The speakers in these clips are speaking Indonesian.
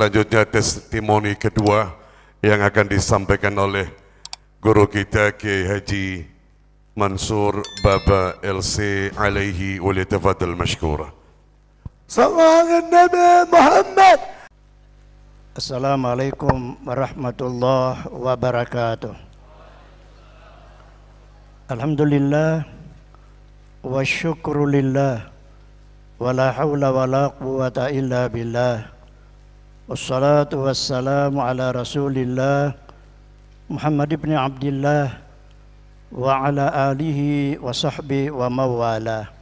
Selanjutnya testimoni kedua yang akan disampaikan oleh guru kita Kiai Haji Mansur Baba LC alaihi wali tafadil mashkura. Nabi Muhammad. Assalamualaikum warahmatullahi wabarakatuh. Alhamdulillah wa lillah wa la hawla wa la quwata illa billah Wassalatu wassalamu ala rasulillah Muhammad ibn Abdullah Wa ala alihi wa sahbihi wa mawala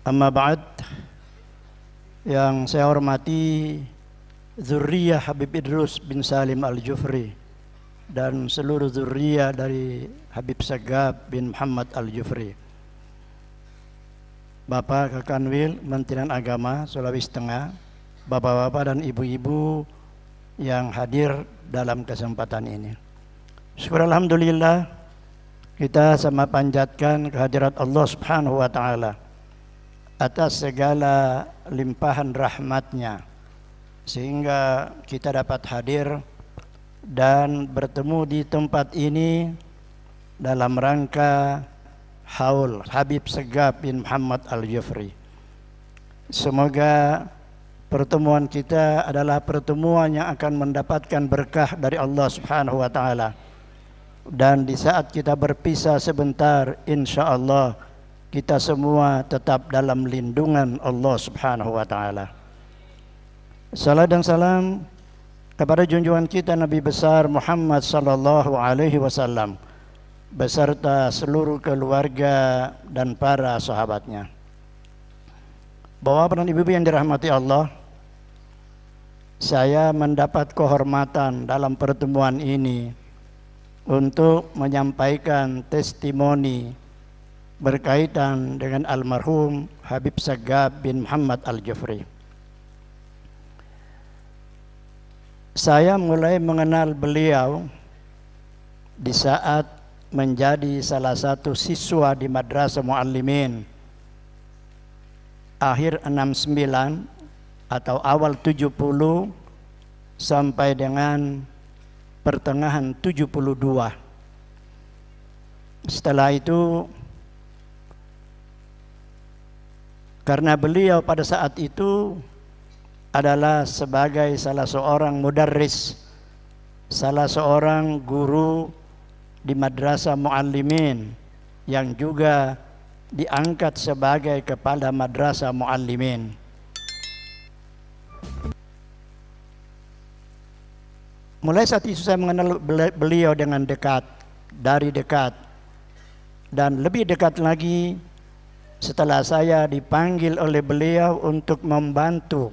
Amma ba'd Yang saya hormati Zuriyah Habib Idrus bin Salim Al-Jufri Dan seluruh zuriyah dari Habib Segab bin Muhammad Al-Jufri Bapak Kakanwil, Menteri Agama Sulawesi Tengah bapak-bapak dan ibu-ibu yang hadir dalam kesempatan ini. Syukur Alhamdulillah kita sama panjatkan kehadirat Allah Subhanahu wa taala atas segala limpahan rahmatnya sehingga kita dapat hadir dan bertemu di tempat ini dalam rangka haul Habib Segab bin Muhammad Al-Jufri. Semoga pertemuan kita adalah pertemuan yang akan mendapatkan berkah dari Allah Subhanahu wa taala. Dan di saat kita berpisah sebentar, insya Allah kita semua tetap dalam lindungan Allah Subhanahu wa taala. Salam dan salam kepada junjungan kita Nabi besar Muhammad sallallahu alaihi wasallam beserta seluruh keluarga dan para sahabatnya. Bapak dan ibu-ibu yang dirahmati Allah, saya mendapat kehormatan dalam pertemuan ini untuk menyampaikan testimoni berkaitan dengan almarhum Habib Sagab bin Muhammad Al-Jufri. Saya mulai mengenal beliau di saat menjadi salah satu siswa di Madrasah Muallimin akhir 69 atau awal 70 sampai dengan pertengahan 72. Setelah itu karena beliau pada saat itu adalah sebagai salah seorang mudarris, salah seorang guru di madrasah muallimin yang juga diangkat sebagai kepala madrasah muallimin. Mulai saat itu saya mengenal beliau dengan dekat, dari dekat. Dan lebih dekat lagi setelah saya dipanggil oleh beliau untuk membantu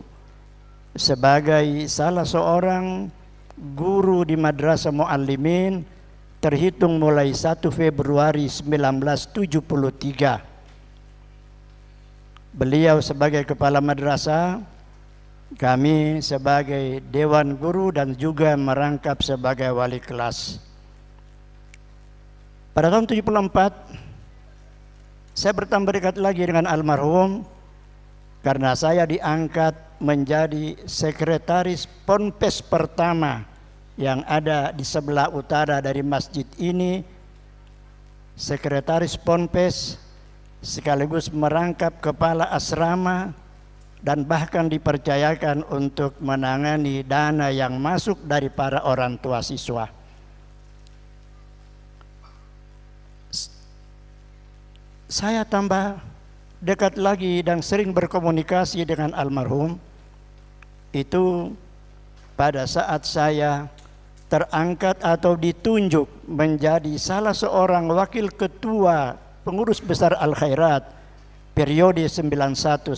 sebagai salah seorang guru di Madrasah Muallimin terhitung mulai 1 Februari 1973. Beliau sebagai kepala madrasah kami sebagai dewan guru dan juga merangkap sebagai wali kelas. Pada tahun 74 saya bertambah dekat lagi dengan almarhum karena saya diangkat menjadi sekretaris ponpes pertama yang ada di sebelah utara dari masjid ini sekretaris ponpes sekaligus merangkap kepala asrama dan bahkan dipercayakan untuk menangani dana yang masuk dari para orang tua siswa. Saya tambah dekat lagi dan sering berkomunikasi dengan almarhum. Itu pada saat saya terangkat atau ditunjuk menjadi salah seorang wakil ketua pengurus besar Al Khairat periode 91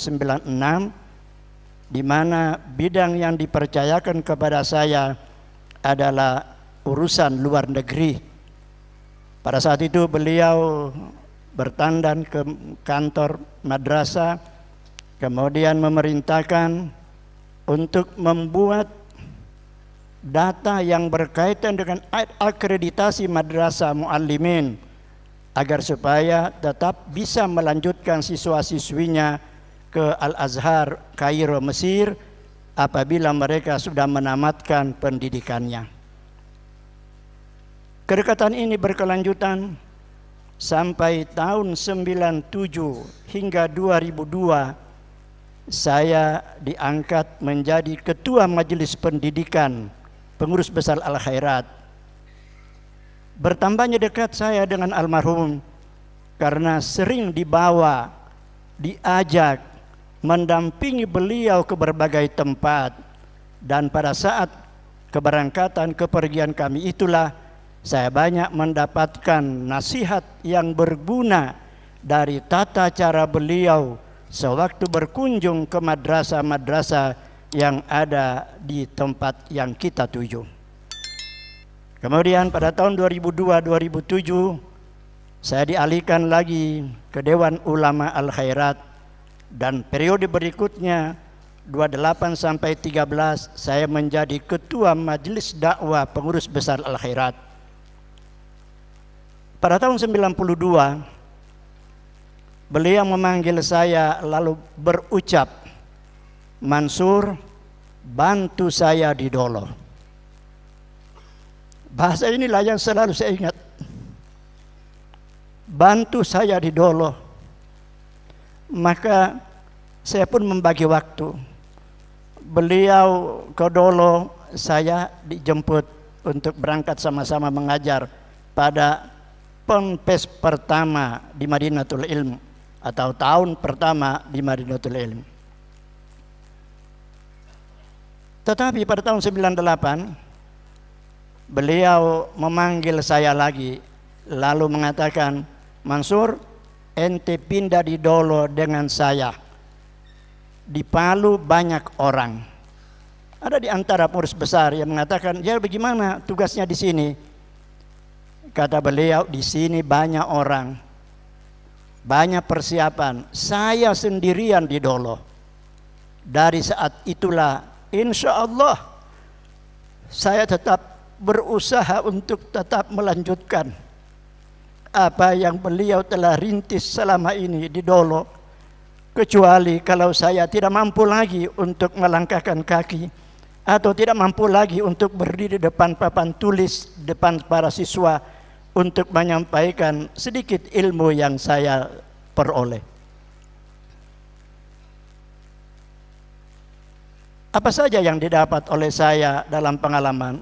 di mana bidang yang dipercayakan kepada saya adalah urusan luar negeri. Pada saat itu beliau bertandan ke kantor madrasah kemudian memerintahkan untuk membuat data yang berkaitan dengan akreditasi madrasah muallimin agar supaya tetap bisa melanjutkan siswa-siswinya ke Al-Azhar Kairo Mesir apabila mereka sudah menamatkan pendidikannya. Kedekatan ini berkelanjutan sampai tahun 97 hingga 2002 saya diangkat menjadi ketua majelis pendidikan pengurus besar Al Khairat Bertambahnya dekat saya dengan almarhum karena sering dibawa, diajak, mendampingi beliau ke berbagai tempat. Dan pada saat keberangkatan kepergian kami itulah saya banyak mendapatkan nasihat yang berguna dari tata cara beliau sewaktu berkunjung ke madrasah-madrasah yang ada di tempat yang kita tuju. Kemudian pada tahun 2002-2007 saya dialihkan lagi ke Dewan Ulama Al Khairat dan periode berikutnya 28 sampai 13 saya menjadi ketua Majelis Dakwah Pengurus Besar Al Khairat. Pada tahun 92 beliau memanggil saya lalu berucap Mansur bantu saya di Dolo. Bahasa inilah yang selalu saya ingat. Bantu saya di Dolo. Maka saya pun membagi waktu. Beliau ke Dolo, saya dijemput untuk berangkat sama-sama mengajar pada ponpes pertama di Madinatul Ilm atau tahun pertama di Madinatul Ilm. Tetapi pada tahun 98 Beliau memanggil saya lagi lalu mengatakan, "Mansur, ente pindah di Dolo dengan saya. Di Palu banyak orang." Ada di antara pengurus besar yang mengatakan, "Ya bagaimana tugasnya di sini?" Kata beliau, "Di sini banyak orang. Banyak persiapan. Saya sendirian di Dolo." Dari saat itulah insya Allah saya tetap berusaha untuk tetap melanjutkan apa yang beliau telah rintis selama ini di Dolo kecuali kalau saya tidak mampu lagi untuk melangkahkan kaki atau tidak mampu lagi untuk berdiri depan papan tulis depan para siswa untuk menyampaikan sedikit ilmu yang saya peroleh. Apa saja yang didapat oleh saya dalam pengalaman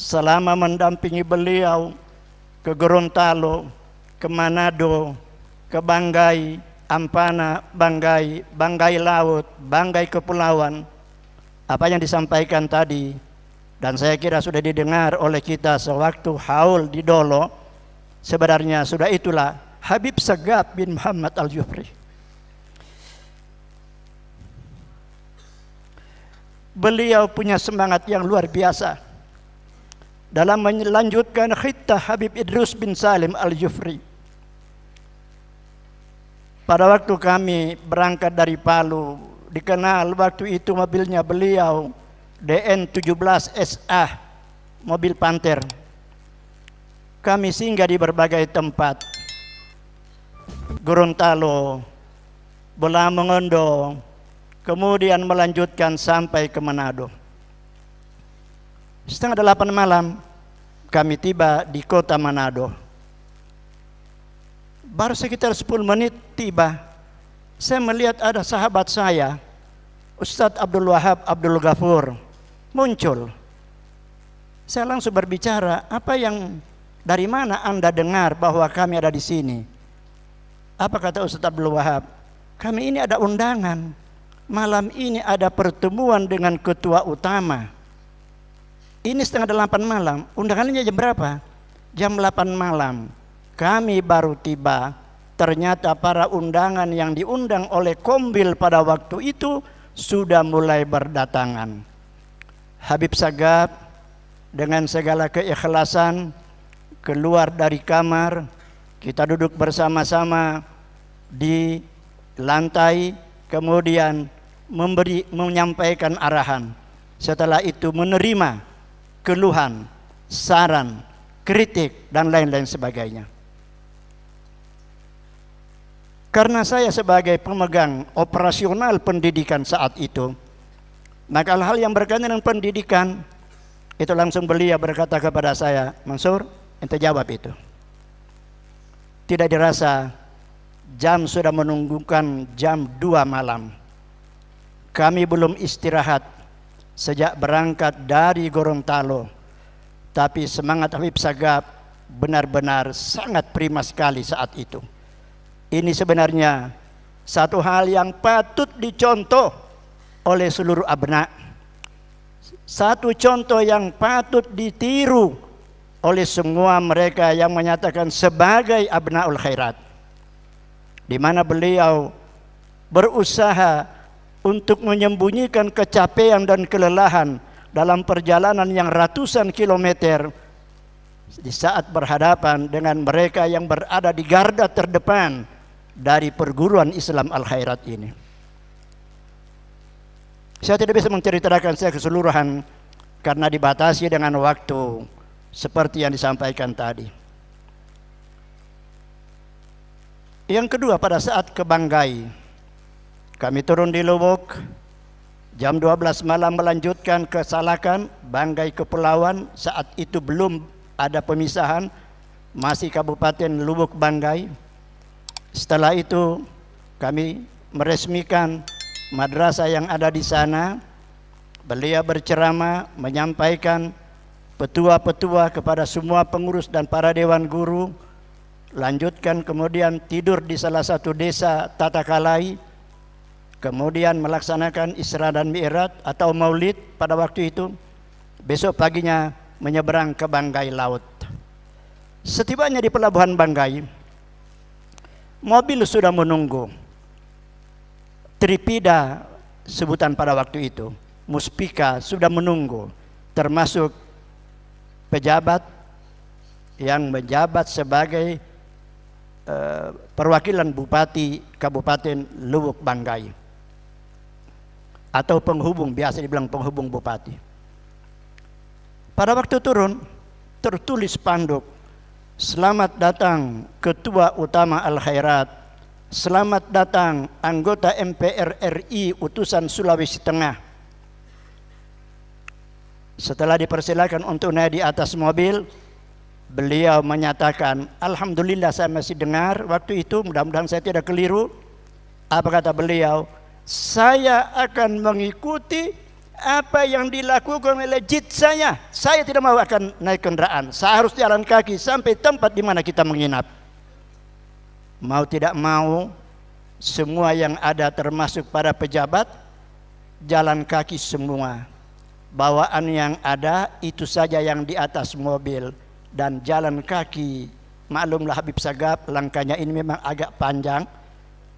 selama mendampingi beliau ke Gorontalo, ke Manado, ke Banggai, Ampana, Banggai, Banggai Laut, Banggai Kepulauan. Apa yang disampaikan tadi dan saya kira sudah didengar oleh kita sewaktu haul di Dolo, sebenarnya sudah itulah Habib Segab bin Muhammad Al-Jufri. Beliau punya semangat yang luar biasa dalam melanjutkan khitah Habib Idrus bin Salim Al-Jufri. Pada waktu kami berangkat dari Palu, dikenal waktu itu mobilnya beliau DN17 SA, mobil Panther. Kami singgah di berbagai tempat. Gorontalo, Mengondo, kemudian melanjutkan sampai ke Manado. Setengah delapan malam kami tiba di kota Manado. Baru sekitar sepuluh menit tiba, saya melihat ada sahabat saya, Ustadz Abdul Wahab Abdul Ghafur, muncul. Saya langsung berbicara, apa yang dari mana Anda dengar bahwa kami ada di sini? Apa kata Ustadz Abdul Wahab? Kami ini ada undangan. Malam ini ada pertemuan dengan ketua utama ini setengah delapan malam, undangannya jam berapa? Jam delapan malam. Kami baru tiba, ternyata para undangan yang diundang oleh Kombil pada waktu itu sudah mulai berdatangan. Habib Sagap dengan segala keikhlasan keluar dari kamar, kita duduk bersama-sama di lantai, kemudian memberi menyampaikan arahan. Setelah itu menerima keluhan, saran, kritik, dan lain-lain sebagainya. Karena saya sebagai pemegang operasional pendidikan saat itu, maka hal-hal yang berkaitan dengan pendidikan, itu langsung beliau berkata kepada saya, Mansur, ente jawab itu. Tidak dirasa jam sudah menunggukan jam 2 malam. Kami belum istirahat sejak berangkat dari Gorontalo. Tapi semangat Habib Sagap benar-benar sangat prima sekali saat itu. Ini sebenarnya satu hal yang patut dicontoh oleh seluruh abna. Satu contoh yang patut ditiru oleh semua mereka yang menyatakan sebagai abnaul khairat. Di mana beliau berusaha untuk menyembunyikan kecapean dan kelelahan dalam perjalanan yang ratusan kilometer di saat berhadapan dengan mereka yang berada di garda terdepan dari perguruan Islam Al-Khairat ini. Saya tidak bisa menceritakan saya keseluruhan karena dibatasi dengan waktu seperti yang disampaikan tadi. Yang kedua pada saat kebanggai kami turun di Lubuk, jam 12 malam melanjutkan ke Salakan, Banggai Kepulauan, saat itu belum ada pemisahan, masih Kabupaten Lubuk Banggai. Setelah itu kami meresmikan madrasah yang ada di sana. Beliau berceramah menyampaikan petua-petua kepada semua pengurus dan para dewan guru. Lanjutkan kemudian tidur di salah satu desa Tatakalai kemudian melaksanakan Isra dan Mi'raj atau Maulid pada waktu itu, besok paginya menyeberang ke Banggai Laut. Setibanya di pelabuhan Banggai, mobil sudah menunggu. Tripida sebutan pada waktu itu, Muspika sudah menunggu, termasuk pejabat yang menjabat sebagai uh, perwakilan bupati Kabupaten Lubuk Banggai atau penghubung, biasa dibilang penghubung bupati. Pada waktu turun, tertulis panduk, selamat datang Ketua Utama Al-Khairat, selamat datang anggota MPR RI utusan Sulawesi Tengah. Setelah dipersilakan untuk naik di atas mobil, beliau menyatakan, Alhamdulillah saya masih dengar waktu itu, mudah-mudahan saya tidak keliru. Apa kata beliau? Saya akan mengikuti apa yang dilakukan oleh jid saya. Saya tidak mau akan naik kendaraan. Saya harus jalan kaki sampai tempat di mana kita menginap. Mau tidak mau, semua yang ada termasuk para pejabat, jalan kaki semua. Bawaan yang ada itu saja yang di atas mobil. Dan jalan kaki, maklumlah Habib Sagap. langkahnya ini memang agak panjang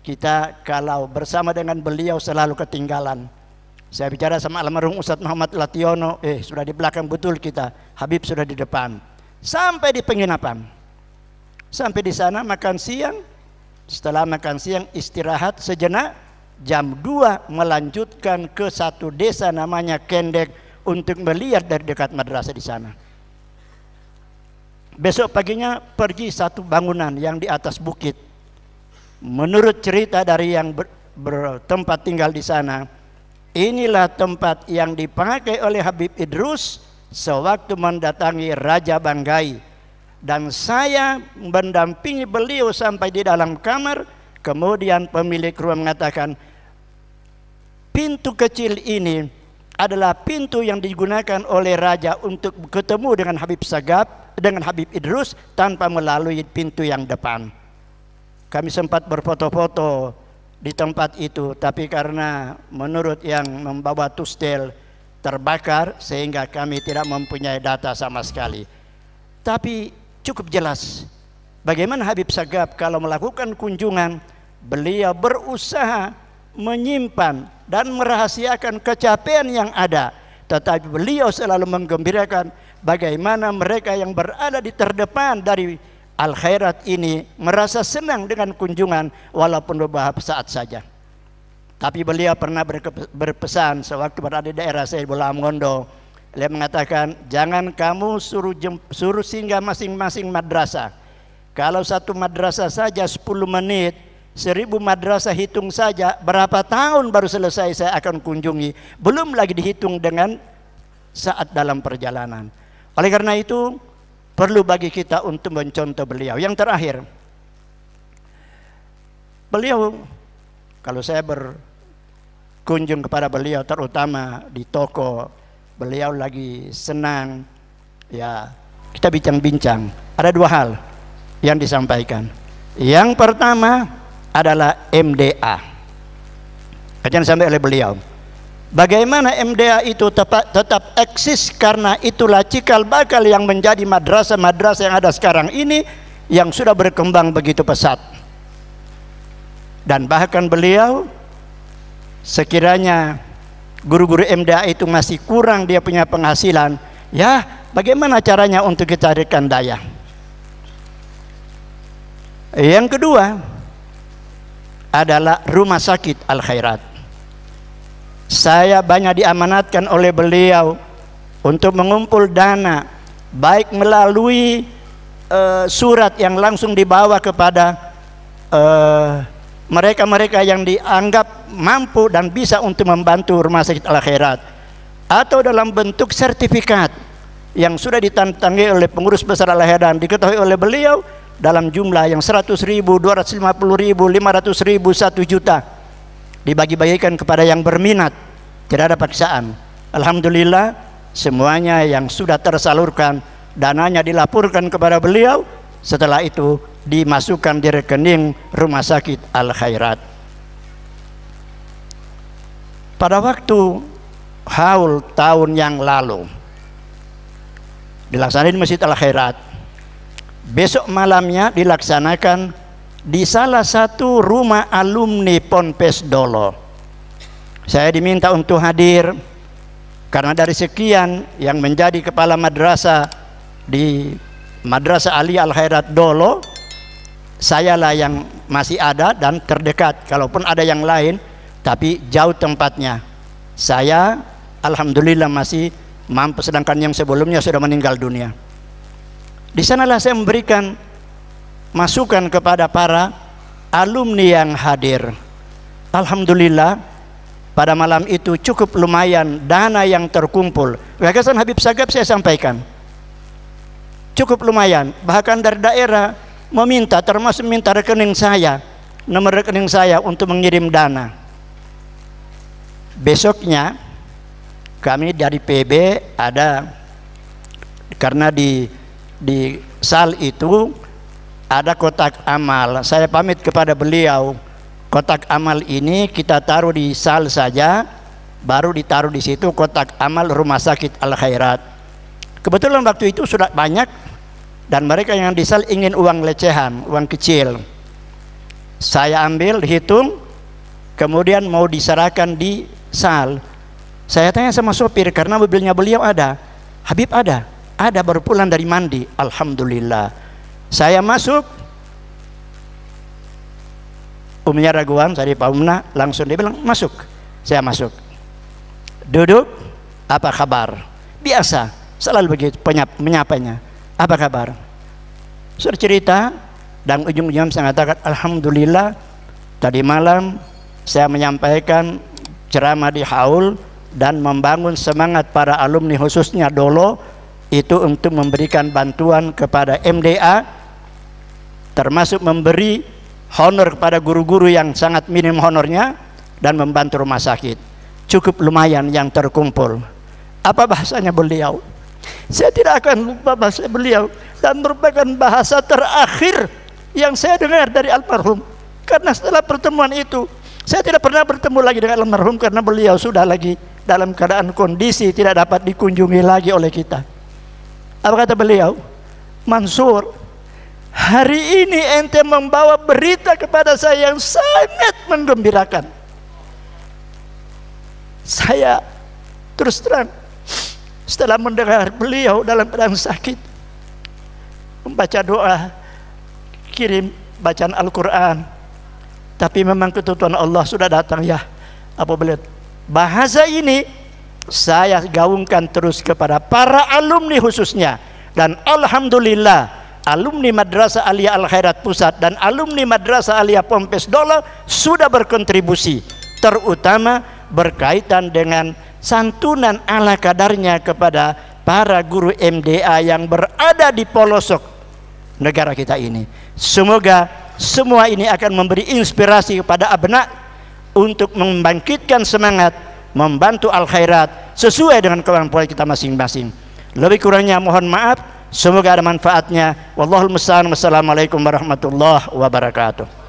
kita kalau bersama dengan beliau selalu ketinggalan. Saya bicara sama almarhum Ustaz Muhammad Lationo, eh sudah di belakang betul kita, Habib sudah di depan. Sampai di penginapan. Sampai di sana makan siang, setelah makan siang istirahat sejenak, jam 2 melanjutkan ke satu desa namanya Kendek untuk melihat dari dekat madrasah di sana. Besok paginya pergi satu bangunan yang di atas bukit Menurut cerita dari yang ber, bertempat tinggal di sana, inilah tempat yang dipakai oleh Habib Idrus sewaktu mendatangi Raja Banggai. Dan saya mendampingi beliau sampai di dalam kamar, kemudian pemilik rumah mengatakan, pintu kecil ini adalah pintu yang digunakan oleh raja untuk ketemu dengan Habib Sagap dengan Habib Idrus tanpa melalui pintu yang depan. Kami sempat berfoto-foto di tempat itu, tapi karena menurut yang membawa Tusdel terbakar sehingga kami tidak mempunyai data sama sekali. Tapi cukup jelas bagaimana Habib Sagap kalau melakukan kunjungan beliau berusaha menyimpan dan merahasiakan kecapean yang ada tetapi beliau selalu menggembirakan bagaimana mereka yang berada di terdepan dari al khairat ini merasa senang dengan kunjungan walaupun beberapa saat saja. Tapi beliau pernah berpesan sewaktu berada di daerah saya Bola Gondo. Beliau mengatakan, jangan kamu suruh jem, suruh singgah masing-masing madrasah. Kalau satu madrasah saja 10 menit, seribu madrasah hitung saja berapa tahun baru selesai saya akan kunjungi. Belum lagi dihitung dengan saat dalam perjalanan. Oleh karena itu, perlu bagi kita untuk mencontoh beliau. Yang terakhir, beliau kalau saya berkunjung kepada beliau terutama di toko, beliau lagi senang ya kita bincang-bincang. Ada dua hal yang disampaikan. Yang pertama adalah MDA. Kajian sampai oleh beliau. Bagaimana MDA itu tetap, tetap eksis karena itulah cikal bakal yang menjadi madrasah-madrasah yang ada sekarang ini yang sudah berkembang begitu pesat. Dan bahkan beliau sekiranya guru-guru MDA itu masih kurang dia punya penghasilan, ya bagaimana caranya untuk kita carikan daya? Yang kedua adalah rumah sakit Al Khairat saya banyak diamanatkan oleh beliau untuk mengumpul dana baik melalui uh, surat yang langsung dibawa kepada eh, mereka-mereka uh, yang dianggap mampu dan bisa untuk membantu rumah sakit al-akhirat atau dalam bentuk sertifikat yang sudah ditantangi oleh pengurus besar al-akhirat diketahui oleh beliau dalam jumlah yang 100 ribu, 250 ribu, 500 ribu, 1 juta dibagi-bagikan kepada yang berminat tidak ada paksaan Alhamdulillah semuanya yang sudah tersalurkan dananya dilaporkan kepada beliau setelah itu dimasukkan di rekening rumah sakit Al Khairat pada waktu haul tahun yang lalu dilaksanakan Masjid Al Khairat besok malamnya dilaksanakan di salah satu rumah alumni Ponpes Dolo. Saya diminta untuk hadir karena dari sekian yang menjadi kepala madrasah di Madrasah Ali Al Khairat Dolo, sayalah yang masih ada dan terdekat. Kalaupun ada yang lain, tapi jauh tempatnya. Saya alhamdulillah masih mampu sedangkan yang sebelumnya sudah meninggal dunia. Di sanalah saya memberikan masukan kepada para alumni yang hadir. Alhamdulillah pada malam itu cukup lumayan dana yang terkumpul. Gagasan Habib Sagap saya sampaikan. Cukup lumayan, bahkan dari daerah meminta termasuk minta rekening saya, nomor rekening saya untuk mengirim dana. Besoknya kami dari PB ada karena di di sal itu ada kotak amal. Saya pamit kepada beliau, kotak amal ini kita taruh di sal saja, baru ditaruh di situ kotak amal rumah sakit Al Khairat. Kebetulan waktu itu sudah banyak dan mereka yang di sal ingin uang lecehan, uang kecil. Saya ambil, hitung, kemudian mau diserahkan di sal. Saya tanya sama sopir karena mobilnya beliau ada. Habib ada, ada baru pulang dari mandi. Alhamdulillah saya masuk umumnya Raguan dari Umna langsung dia bilang masuk saya masuk duduk apa kabar biasa selalu begitu penyap, menyapanya apa kabar sudah cerita dan ujung-ujung saya mengatakan Alhamdulillah tadi malam saya menyampaikan ceramah di haul dan membangun semangat para alumni khususnya Dolo itu untuk memberikan bantuan kepada MDA termasuk memberi honor kepada guru-guru yang sangat minim honornya dan membantu rumah sakit cukup lumayan yang terkumpul apa bahasanya beliau saya tidak akan lupa bahasa beliau dan merupakan bahasa terakhir yang saya dengar dari almarhum karena setelah pertemuan itu saya tidak pernah bertemu lagi dengan almarhum karena beliau sudah lagi dalam keadaan kondisi tidak dapat dikunjungi lagi oleh kita apa kata beliau Mansur Hari ini ente membawa berita kepada saya yang sangat menggembirakan. Saya terus terang setelah mendengar beliau dalam perang sakit membaca doa kirim bacaan Al-Quran tapi memang ketentuan Allah sudah datang ya apa boleh bahasa ini saya gaungkan terus kepada para alumni khususnya dan Alhamdulillah alumni Madrasah Aliyah Al Khairat Pusat dan alumni Madrasah Aliyah Pompes Dola sudah berkontribusi terutama berkaitan dengan santunan ala kadarnya kepada para guru MDA yang berada di pelosok negara kita ini. Semoga semua ini akan memberi inspirasi kepada abna untuk membangkitkan semangat membantu al khairat sesuai dengan kemampuan kita masing-masing. Lebih kurangnya mohon maaf. Semoga ada manfaatnya. Wallahul musta'an. Wassalamualaikum warahmatullahi wabarakatuh.